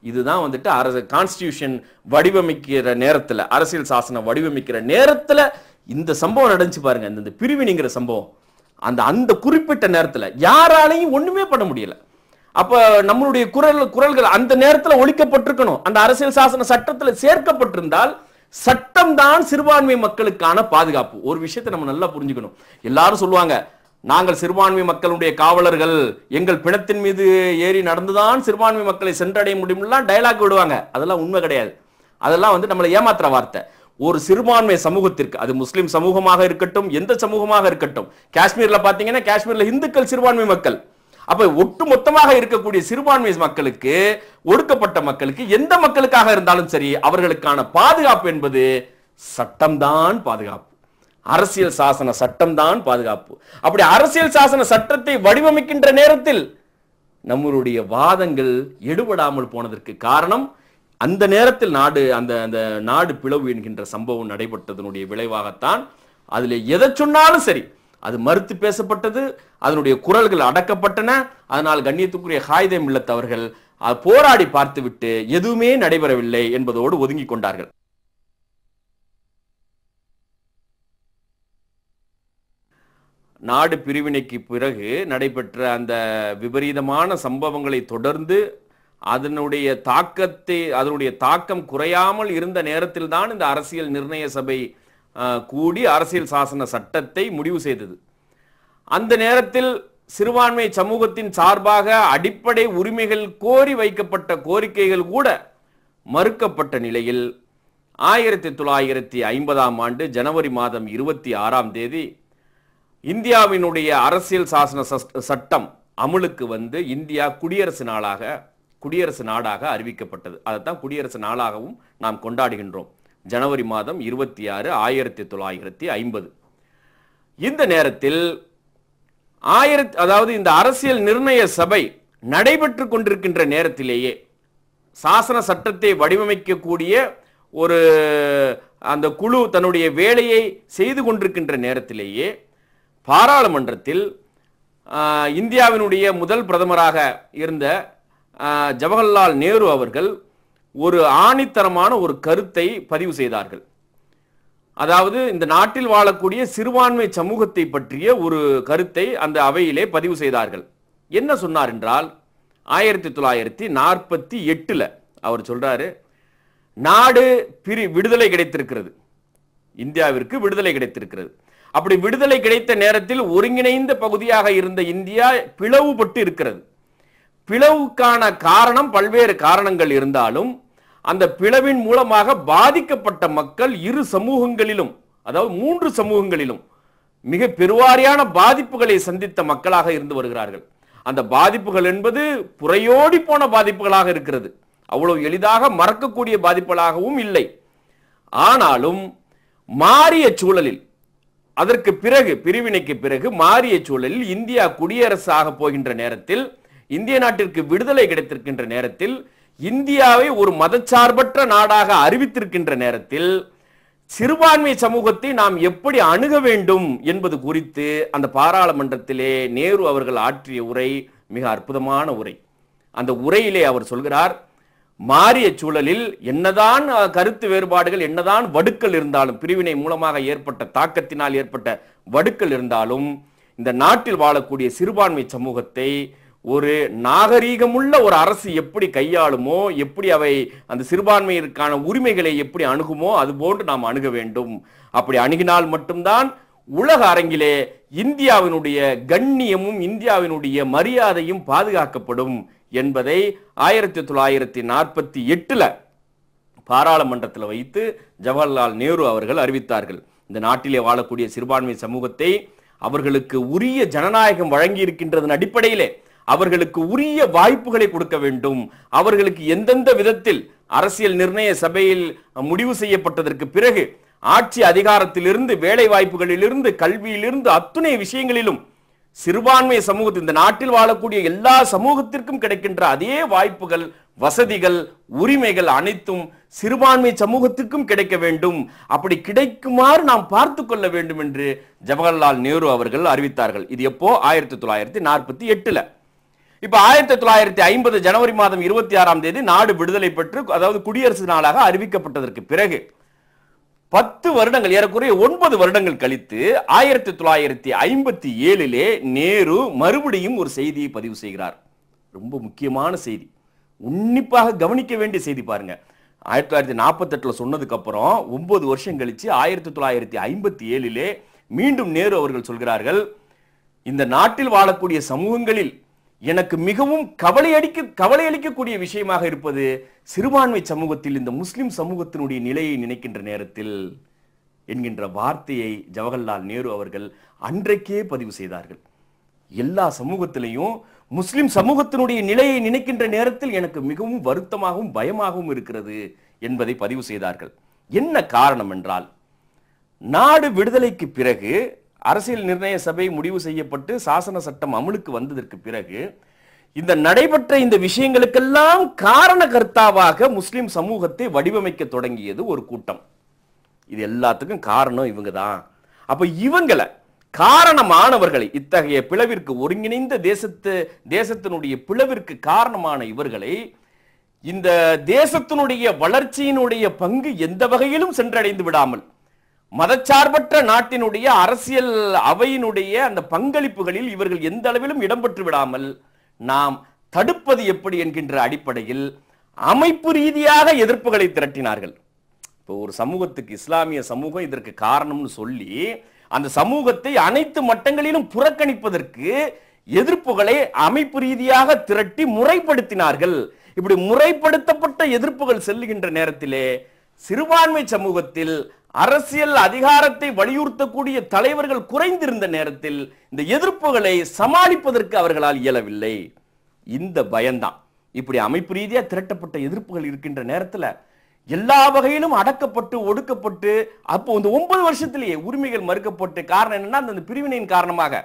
இதுதான் வந்துட்டு அரசு கான்ஸ்டியூஷன் வடிவமைக்கிற நேரத்தில் அரசியல் சாசனம் வடிவமைக்கிற நேரத்தில் இந்த சம்பவம் நடந்துச்சு பாருங்க இந்த பிரிவினைங்கிற சம்பவம் அந்த அந்த குறிப்பிட்ட நேரத்தில் யாராலையும் ஒன்றுமே பண்ண முடியல அப்போ நம்மளுடைய குரல் குரல்கள் அந்த நேரத்தில் ஒழிக்கப்பட்டிருக்கணும் அந்த அரசியல் சாசன சட்டத்தில் சேர்க்கப்பட்டிருந்தால் சட்டம் தான் சிறுபான்மை மக்களுக்கான பாதுகாப்பு ஒரு விஷயத்தை நம்ம நல்லா புரிஞ்சுக்கணும் எல்லாரும் சொல்லுவாங்க நாங்கள் சிறுபான்மை மக்களுடைய காவலர்கள் எங்கள் பிணத்தின் மீது ஏறி நடந்துதான் சிறுபான்மை மக்களை சென்றடைய முடியும்லாம் டைலாக் விடுவாங்க அதெல்லாம் உண்மை கிடையாது அதெல்லாம் வந்து நம்மளை ஏமாத்துற வார்த்தை ஒரு சிறுபான்மை சமூகத்திற்கு அது முஸ்லீம் சமூகமாக இருக்கட்டும் எந்த சமூகமாக இருக்கட்டும் காஷ்மீர்ல பாத்தீங்கன்னா காஷ்மீர்ல இந்துக்கள் சிறுபான்மை மக்கள் அப்ப ஒட்டு மொத்தமாக இருக்கக்கூடிய சிறுபான்மை மக்களுக்கு ஒடுக்கப்பட்ட மக்களுக்கு எந்த மக்களுக்காக இருந்தாலும் சரி அவர்களுக்கான பாதுகாப்பு என்பது சட்டம்தான் பாதுகாப்பு அரசியல் சாசன சட்டம்தான் பாதுகாப்பு அப்படி அரசியல் சாசன சட்டத்தை வடிவமைக்கின்ற நேரத்தில் நம்மளுடைய வாதங்கள் எடுபடாமல் போனதற்கு காரணம் அந்த நேரத்தில் நாடு அந்த அந்த நாடு பிளவு என்கின்ற சம்பவம் நடைபெற்றதனுடைய விளைவாகத்தான் அதில் எதை சொன்னாலும் சரி அது மறுத்து பேசப்பட்டது அதனுடைய குரல்கள் அடக்கப்பட்டன அதனால் கண்ணியத்துக்குரிய ஹாயிதே மில்லத் அவர்கள் போராடி பார்த்துவிட்டு எதுவுமே நடைபெறவில்லை என்பதோடு ஒதுங்கி கொண்டார்கள் நாடு பிரிவினைக்கு பிறகு நடைபெற்ற அந்த விபரீதமான சம்பவங்களை தொடர்ந்து அதனுடைய தாக்கத்தை அதனுடைய தாக்கம் குறையாமல் இருந்த நேரத்தில் தான் இந்த அரசியல் நிர்ணய சபை கூடி அரசியல் சாசன சட்டத்தை முடிவு செய்தது அந்த நேரத்தில் சிறுபான்மை சமூகத்தின் சார்பாக அடிப்படை உரிமைகள் கோரி வைக்கப்பட்ட கோரிக்கைகள் கூட மறுக்கப்பட்ட நிலையில் ஆயிரத்தி தொள்ளாயிரத்தி ஐம்பதாம் ஆண்டு ஜனவரி மாதம் இருபத்தி ஆறாம் தேதி இந்தியாவினுடைய அரசியல் சாசன சட்டம் அமலுக்கு வந்து இந்தியா குடியரசு நாளாக குடியரசு நாடாக அறிவிக்கப்பட்டது அதைத்தான் குடியரசு நாளாகவும் நாம் கொண்டாடுகின்றோம் ஜனவரி மாதம் இருபத்தி ஆறு ஆயிரத்தி தொள்ளாயிரத்தி ஐம்பது இந்த நேரத்தில் ஆயிரத்தி அதாவது இந்த அரசியல் நிர்ணய சபை நடைபெற்று கொண்டிருக்கின்ற நேரத்திலேயே சாசன சட்டத்தை வடிவமைக்கக்கூடிய ஒரு அந்த குழு தன்னுடைய வேலையை செய்து கொண்டிருக்கின்ற நேரத்திலேயே பாராளுமன்றத்தில் இந்தியாவினுடைய முதல் பிரதமராக இருந்த ஜவஹர்லால் நேரு அவர்கள் ஒரு ஆணித்தரமான ஒரு கருத்தை பதிவு செய்தார்கள் அதாவது இந்த நாட்டில் வாழக்கூடிய சிறுபான்மை சமூகத்தை பற்றிய ஒரு கருத்தை அந்த அவையிலே பதிவு செய்தார்கள் என்ன சொன்னார் என்றால் ஆயிரத்தி தொள்ளாயிரத்தி நாற்பத்தி எட்டில் அவர் சொல்கிறாரு நாடு பிரி விடுதலை கிடைத்திருக்கிறது இந்தியாவிற்கு விடுதலை கிடைத்திருக்கிறது அப்படி விடுதலை கிடைத்த நேரத்தில் ஒருங்கிணைந்த பகுதியாக இருந்த இந்தியா பிளவுபட்டு இருக்கிறது பிளவுக்கான காரணம் பல்வேறு காரணங்கள் இருந்தாலும் அந்த பிளவின் மூலமாக பாதிக்கப்பட்ட மக்கள் இரு சமூகங்களிலும் அதாவது மூன்று சமூகங்களிலும் மிக பெருவாரியான பாதிப்புகளை சந்தித்த மக்களாக இருந்து வருகிறார்கள் அந்த பாதிப்புகள் என்பது புறையோடி போன பாதிப்புகளாக இருக்கிறது அவ்வளவு எளிதாக மறக்கக்கூடிய பாதிப்புகளாகவும் இல்லை ஆனாலும் மாறிய சூழலில் அதற்கு பிறகு பிரிவினைக்கு பிறகு மாறிய சூழலில் இந்தியா ஆகப் போகின்ற நேரத்தில் இந்திய நாட்டிற்கு விடுதலை கிடைத்திருக்கின்ற நேரத்தில் இந்தியாவை ஒரு மதச்சார்பற்ற நாடாக அறிவித்திருக்கின்ற நேரத்தில் சிறுபான்மை சமூகத்தை நாம் எப்படி அணுக வேண்டும் என்பது குறித்து அந்த பாராளுமன்றத்திலே நேரு அவர்கள் ஆற்றிய உரை மிக அற்புதமான உரை அந்த உரையிலே அவர் சொல்கிறார் மாறிய சூழலில் என்னதான் கருத்து வேறுபாடுகள் என்னதான் வடுக்கள் இருந்தாலும் பிரிவினை மூலமாக ஏற்பட்ட தாக்கத்தினால் ஏற்பட்ட வடுக்கள் இருந்தாலும் இந்த நாட்டில் வாழக்கூடிய சிறுபான்மை சமூகத்தை ஒரு நாகரீகமுள்ள ஒரு அரசு எப்படி கையாளுமோ எப்படி அவை அந்த சிறுபான்மையிற்கான உரிமைகளை எப்படி அணுகுமோ அது போன்று நாம் அணுக வேண்டும் அப்படி அணுகினால் மட்டும்தான் உலக அரங்கிலே இந்தியாவினுடைய கண்ணியமும் இந்தியாவினுடைய மரியாதையும் பாதுகாக்கப்படும் என்பதை ஆயிரத்தி தொள்ளாயிரத்தி நாற்பத்தி எட்டில் பாராளுமன்றத்தில் வைத்து ஜவஹர்லால் நேரு அவர்கள் அறிவித்தார்கள் இந்த நாட்டிலே வாழக்கூடிய சிறுபான்மை சமூகத்தை அவர்களுக்கு உரிய ஜனநாயகம் வழங்கி இருக்கின்றதன் அடிப்படையிலே அவர்களுக்கு உரிய வாய்ப்புகளை கொடுக்க வேண்டும் அவர்களுக்கு எந்தெந்த விதத்தில் அரசியல் நிர்ணய சபையில் முடிவு செய்யப்பட்டதற்கு பிறகு ஆட்சி அதிகாரத்திலிருந்து வேலை வாய்ப்புகளிலிருந்து கல்வியிலிருந்து அத்துணை விஷயங்களிலும் சிறுபான்மை சமூகத்தில் இந்த நாட்டில் வாழக்கூடிய எல்லா சமூகத்திற்கும் கிடைக்கின்ற அதே வாய்ப்புகள் வசதிகள் உரிமைகள் அனைத்தும் சிறுபான்மை சமூகத்திற்கும் கிடைக்க வேண்டும் அப்படி கிடைக்குமாறு நாம் பார்த்து கொள்ள வேண்டும் என்று ஜவஹர்லால் நேரு அவர்கள் அறிவித்தார்கள் இது எப்போ ஆயிரத்தி தொள்ளாயிரத்தி நாற்பத்தி எட்டுல இப்ப ஆயிரத்தி தொள்ளாயிரத்தி ஐம்பது ஜனவரி மாதம் இருபத்தி ஆறாம் தேதி நாடு விடுதலை பெற்று அதாவது குடியரசு நாளாக அறிவிக்கப்பட்டதற்கு பிறகு பத்து வருடங்கள் ஏறக்குறைய ஒன்பது வருடங்கள் கழித்து ஆயிரத்தி தொள்ளாயிரத்தி ஐம்பத்தி ஏழிலே நேரு மறுபடியும் ஒரு செய்தியை பதிவு செய்கிறார் ரொம்ப முக்கியமான செய்தி உன்னிப்பாக கவனிக்க வேண்டிய செய்தி பாருங்க ஆயிரத்தி தொள்ளாயிரத்தி நாற்பத்தெட்டில் சொன்னதுக்கு அப்புறம் ஒன்பது வருஷம் கழிச்சு ஆயிரத்தி தொள்ளாயிரத்தி ஐம்பத்தி ஏழிலே மீண்டும் நேரு அவர்கள் சொல்கிறார்கள் இந்த நாட்டில் வாழக்கூடிய சமூகங்களில் எனக்கு மிகவும் கவலை அடிக்க கவலை அளிக்கக்கூடிய விஷயமாக இருப்பது சிறுபான்மை சமூகத்தில் இந்த முஸ்லிம் சமூகத்தினுடைய நிலையை நினைக்கின்ற நேரத்தில் என்கின்ற வார்த்தையை ஜவஹர்லால் நேரு அவர்கள் அன்றைக்கே பதிவு செய்தார்கள் எல்லா சமூகத்திலையும் முஸ்லிம் சமூகத்தினுடைய நிலையை நினைக்கின்ற நேரத்தில் எனக்கு மிகவும் வருத்தமாகவும் பயமாகவும் இருக்கிறது என்பதை பதிவு செய்தார்கள் என்ன காரணம் என்றால் நாடு விடுதலைக்கு பிறகு அரசியல் நிர்ணய சபை முடிவு செய்யப்பட்டு சாசன சட்டம் அமலுக்கு வந்ததற்கு பிறகு இந்த நடைபெற்ற இந்த விஷயங்களுக்கெல்லாம் காரண கர்த்தாவாக முஸ்லிம் சமூகத்தை வடிவமைக்க தொடங்கியது ஒரு கூட்டம் இது எல்லாத்துக்கும் காரணம் இவங்க தான் அப்ப இவங்களை காரணமானவர்களை இத்தகைய பிளவிற்கு ஒருங்கிணைந்த தேசத்து தேசத்தினுடைய பிளவிற்கு காரணமான இவர்களை இந்த தேசத்தினுடைய வளர்ச்சியினுடைய பங்கு எந்த வகையிலும் சென்றடைந்து விடாமல் மதச்சார்பற்ற நாட்டினுடைய அரசியல் அவையினுடைய அந்த பங்களிப்புகளில் இவர்கள் எந்த அளவிலும் இடம்பெற்று விடாமல் நாம் தடுப்பது எப்படி என்கின்ற அடிப்படையில் அமைப்பு ரீதியாக எதிர்ப்புகளை திரட்டினார்கள் இப்போ ஒரு சமூகத்துக்கு இஸ்லாமிய சமூகம் இதற்கு காரணம்னு சொல்லி அந்த சமூகத்தை அனைத்து மட்டங்களிலும் புறக்கணிப்பதற்கு எதிர்ப்புகளை அமைப்பு ரீதியாக திரட்டி முறைப்படுத்தினார்கள் இப்படி முறைப்படுத்தப்பட்ட எதிர்ப்புகள் செல்லுகின்ற நேரத்திலே சிறுபான்மை சமூகத்தில் அரசியல் அதிகாரத்தை வலியுறுத்தக்கூடிய தலைவர்கள் குறைந்திருந்த நேரத்தில் இந்த எதிர்ப்புகளை சமாளிப்பதற்கு அவர்களால் இயலவில்லை இந்த பயம்தான் இப்படி அமைப்பு ரீதியாக திரட்டப்பட்ட எதிர்ப்புகள் இருக்கின்ற நேரத்தில் எல்லா வகையிலும் அடக்கப்பட்டு ஒடுக்கப்பட்டு அப்போ இந்த ஒன்பது வருஷத்திலேயே உரிமைகள் மறுக்கப்பட்டு காரணம் என்னன்னா அந்த பிரிவினையின் காரணமாக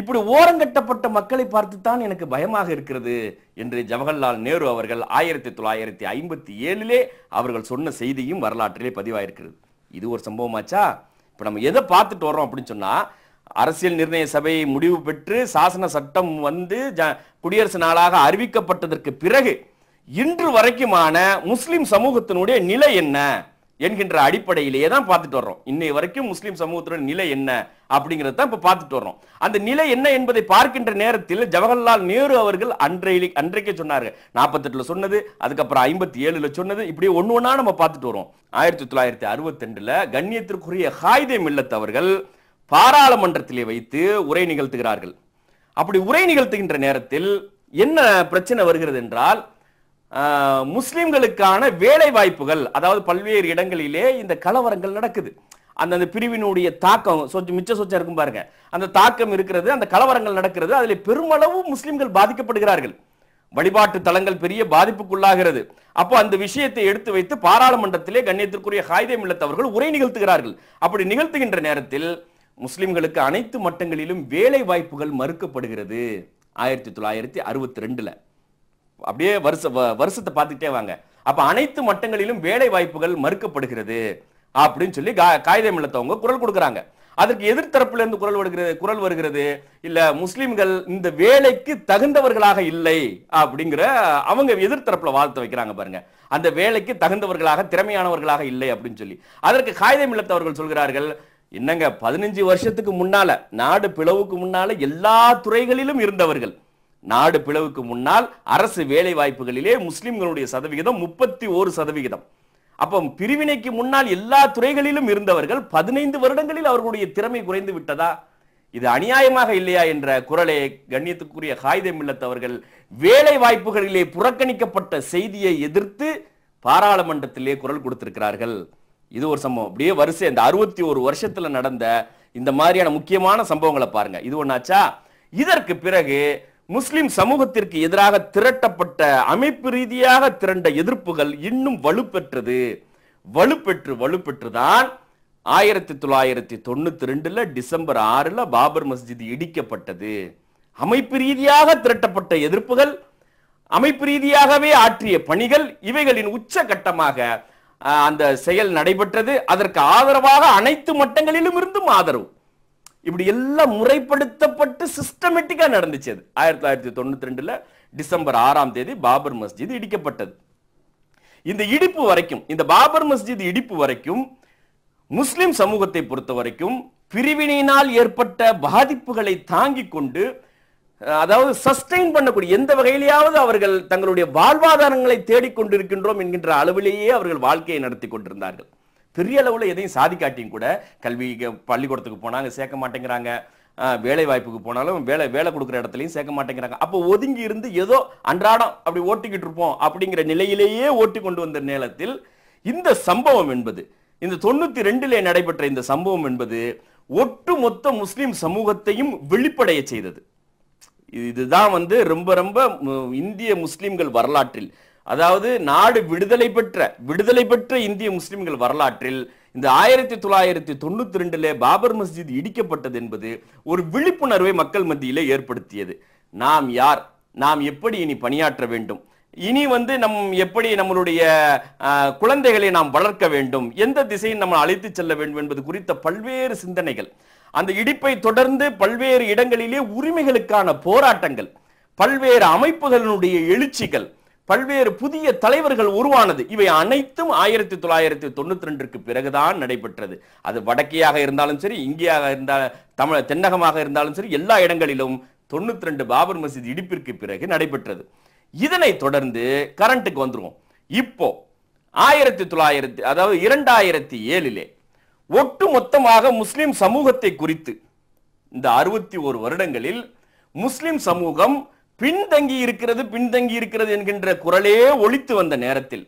இப்படி ஓரங்கட்டப்பட்ட மக்களை பார்த்துத்தான் எனக்கு பயமாக இருக்கிறது என்று ஜவஹர்லால் நேரு அவர்கள் ஆயிரத்தி தொள்ளாயிரத்தி ஐம்பத்தி ஏழிலே அவர்கள் சொன்ன செய்தியும் வரலாற்றிலே பதிவாயிருக்கிறது இது ஒரு சம்பவமாச்சா இப்போ நம்ம எதை பார்த்துட்டு வரோம் அப்படின்னு சொன்னால் அரசியல் நிர்ணய சபை முடிவு பெற்று சாசன சட்டம் வந்து ஜ குடியரசு நாளாக அறிவிக்கப்பட்டதற்கு பிறகு இன்று வரைக்குமான முஸ்லிம் சமூகத்தினுடைய நிலை என்ன என்கின்ற அடிப்படையிலேயே தான் பார்த்துட்டு வர்றோம் இன்னை வரைக்கும் முஸ்லீம் சமூகத்துடன் நிலை என்ன அப்படிங்கிறது இப்ப இப்போ பார்த்துட்டு வர்றோம் அந்த நிலை என்ன என்பதை பார்க்கின்ற நேரத்தில் ஜவஹர்லால் நேரு அவர்கள் அன்றைய அன்றைக்கே சொன்னாரு நாற்பத்தெட்டில் சொன்னது அதுக்கப்புறம் ஐம்பத்தி ஏழில் சொன்னது இப்படி ஒன்று ஒன்றா நம்ம பார்த்துட்டு வரோம் ஆயிரத்தி தொள்ளாயிரத்தி அறுபத்தெண்டில் கண்ணியத்திற்குரிய ஹாய்தே மில்லத் அவர்கள் பாராளுமன்றத்திலே வைத்து உரை நிகழ்த்துகிறார்கள் அப்படி உரை நிகழ்த்துகின்ற நேரத்தில் என்ன பிரச்சனை வருகிறது என்றால் முஸ்லிம்களுக்கான வேலை வாய்ப்புகள் அதாவது பல்வேறு இடங்களிலே இந்த கலவரங்கள் நடக்குது அந்தந்த பிரிவினுடைய தாக்கம் மிச்ச சொச்சம் இருக்கும் பாருங்க அந்த தாக்கம் இருக்கிறது அந்த கலவரங்கள் நடக்கிறது அதில் பெருமளவு முஸ்லிம்கள் பாதிக்கப்படுகிறார்கள் வழிபாட்டு தலங்கள் பெரிய பாதிப்புக்குள்ளாகிறது அப்போ அந்த விஷயத்தை எடுத்து வைத்து பாராளுமன்றத்திலே கண்ணியத்திற்குரிய காயிதே மில்லத்தவர்கள் உரை நிகழ்த்துகிறார்கள் அப்படி நிகழ்த்துகின்ற நேரத்தில் முஸ்லிம்களுக்கு அனைத்து மட்டங்களிலும் வேலை வாய்ப்புகள் மறுக்கப்படுகிறது ஆயிரத்தி தொள்ளாயிரத்தி அறுபத்தி ரெண்டுல அப்படியே வருஷ வருஷத்தை பார்த்துக்கிட்டே வாங்க அப்ப அனைத்து மட்டங்களிலும் வேலை வாய்ப்புகள் மறுக்கப்படுகிறது அப்படின்னு சொல்லி காகிதம் மில்லத்தவங்க குரல் கொடுக்குறாங்க அதற்கு எதிர்த்தரப்புல இருந்து குரல் வருகிறது குரல் வருகிறது இல்ல முஸ்லிம்கள் இந்த வேலைக்கு தகுந்தவர்களாக இல்லை அப்படிங்கிற அவங்க எதிர்த்தரப்புல வாழ்த்து வைக்கிறாங்க பாருங்க அந்த வேலைக்கு தகுந்தவர்களாக திறமையானவர்களாக இல்லை அப்படின்னு சொல்லி அதற்கு காகிதம் இல்லத்தவர்கள் சொல்கிறார்கள் என்னங்க பதினஞ்சு வருஷத்துக்கு முன்னால நாடு பிளவுக்கு முன்னால எல்லா துறைகளிலும் இருந்தவர்கள் நாடு பிளவுக்கு முன்னால் அரசு வேலை வாய்ப்புகளிலே முஸ்லிம்களுடைய சதவிகிதம் முப்பத்தி ஒரு சதவிகிதம் அப்போ பிரிவினைக்கு முன்னால் எல்லா துறைகளிலும் இருந்தவர்கள் பதினைந்து வருடங்களில் அவர்களுடைய திறமை குறைந்து விட்டதா இது அநியாயமாக இல்லையா என்ற குரலை கண்ணியத்துக்குரிய காயிதே மில்லத்தவர்கள் வேலை வாய்ப்புகளிலே புறக்கணிக்கப்பட்ட செய்தியை எதிர்த்து பாராளுமன்றத்திலே குரல் கொடுத்திருக்கிறார்கள் இது ஒரு சம்பவம் அப்படியே வரிசை இந்த அறுபத்தி ஒரு வருஷத்துல நடந்த இந்த மாதிரியான முக்கியமான சம்பவங்களை பாருங்க இது ஒன்னாச்சா இதற்கு பிறகு முஸ்லிம் சமூகத்திற்கு எதிராக திரட்டப்பட்ட அமைப்பு ரீதியாக திரண்ட எதிர்ப்புகள் இன்னும் வலுப்பெற்றது வலுப்பெற்று வலுப்பெற்றுதான் ஆயிரத்தி தொள்ளாயிரத்தி தொண்ணூத்தி ரெண்டுல டிசம்பர் ஆறுல பாபர் மஸ்ஜித் இடிக்கப்பட்டது அமைப்பு ரீதியாக திரட்டப்பட்ட எதிர்ப்புகள் அமைப்பு ரீதியாகவே ஆற்றிய பணிகள் இவைகளின் உச்ச கட்டமாக அந்த செயல் நடைபெற்றது அதற்கு ஆதரவாக அனைத்து மட்டங்களிலும் இருந்தும் ஆதரவு இப்படி எல்லாம் முறைப்படுத்தப்பட்டு சிஸ்டமேட்டிக்காக நடந்துச்சு அது ஆயிரத்தி தொள்ளாயிரத்தி தொண்ணூத்தி ரெண்டுல டிசம்பர் ஆறாம் தேதி பாபர் மஸ்ஜித் இடிக்கப்பட்டது இந்த இடிப்பு வரைக்கும் இந்த பாபர் மஸ்ஜித் இடிப்பு வரைக்கும் முஸ்லிம் சமூகத்தை பொறுத்த வரைக்கும் பிரிவினையினால் ஏற்பட்ட பாதிப்புகளை தாங்கிக் கொண்டு அதாவது சஸ்டெயின் பண்ணக்கூடிய எந்த வகையிலேயாவது அவர்கள் தங்களுடைய வாழ்வாதாரங்களை தேடிக்கொண்டிருக்கின்றோம் என்கின்ற அளவிலேயே அவர்கள் வாழ்க்கையை நடத்தி கொண்டிருந்தார்கள் பெரிய அளவில் எதையும் சாதி காட்டியும் கூட கல்வி பள்ளிக்கூடத்துக்கு போனாங்க சேர்க்க மாட்டேங்கிறாங்க வேலை வாய்ப்புக்கு போனாலும் வேலை வேலை கொடுக்குற இடத்துலையும் சேர்க்க மாட்டேங்கிறாங்க அப்போ ஒதுங்கி இருந்து ஏதோ அன்றாடம் அப்படி ஓட்டிக்கிட்டு இருப்போம் அப்படிங்கிற நிலையிலேயே ஓட்டி கொண்டு வந்த நேரத்தில் இந்த சம்பவம் என்பது இந்த தொண்ணூற்றி ரெண்டிலே நடைபெற்ற இந்த சம்பவம் என்பது ஒட்டுமொத்த முஸ்லீம் சமூகத்தையும் வெளிப்படைய செய்தது இதுதான் வந்து ரொம்ப ரொம்ப இந்திய முஸ்லீம்கள் வரலாற்றில் அதாவது நாடு விடுதலை பெற்ற விடுதலை பெற்ற இந்திய முஸ்லிம்கள் வரலாற்றில் இந்த ஆயிரத்தி தொள்ளாயிரத்தி தொண்ணூத்தி ரெண்டுல பாபர் மஸ்ஜித் இடிக்கப்பட்டது என்பது ஒரு விழிப்புணர்வை மக்கள் மத்தியிலே ஏற்படுத்தியது நாம் யார் நாம் எப்படி இனி பணியாற்ற வேண்டும் இனி வந்து நம் எப்படி நம்மளுடைய குழந்தைகளை நாம் வளர்க்க வேண்டும் எந்த திசையில் நம்ம அழைத்து செல்ல வேண்டும் என்பது குறித்த பல்வேறு சிந்தனைகள் அந்த இடிப்பை தொடர்ந்து பல்வேறு இடங்களிலே உரிமைகளுக்கான போராட்டங்கள் பல்வேறு அமைப்புகளினுடைய எழுச்சிகள் பல்வேறு புதிய தலைவர்கள் உருவானது இவை அனைத்தும் ஆயிரத்தி தொள்ளாயிரத்தி தொண்ணூத்தி ரெண்டுக்கு பிறகுதான் நடைபெற்றது அது வடக்கையாக இருந்தாலும் சரி இங்கேயாக இருந்தால் தமிழ் தென்னகமாக இருந்தாலும் சரி எல்லா இடங்களிலும் தொண்ணூத்தி ரெண்டு பாபர் மசித் இடிப்பிற்கு பிறகு நடைபெற்றது இதனை தொடர்ந்து கரண்ட்டுக்கு வந்துருவோம் இப்போ ஆயிரத்தி தொள்ளாயிரத்தி அதாவது இரண்டாயிரத்தி ஏழிலே ஒட்டு மொத்தமாக முஸ்லிம் சமூகத்தை குறித்து இந்த அறுபத்தி ஒரு வருடங்களில் முஸ்லிம் சமூகம் பின்தங்கி இருக்கிறது பின்தங்கி இருக்கிறது என்கின்ற குரலே ஒழித்து வந்த நேரத்தில்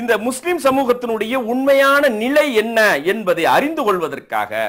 இந்த முஸ்லிம் சமூகத்தினுடைய உண்மையான நிலை என்ன என்பதை அறிந்து கொள்வதற்காக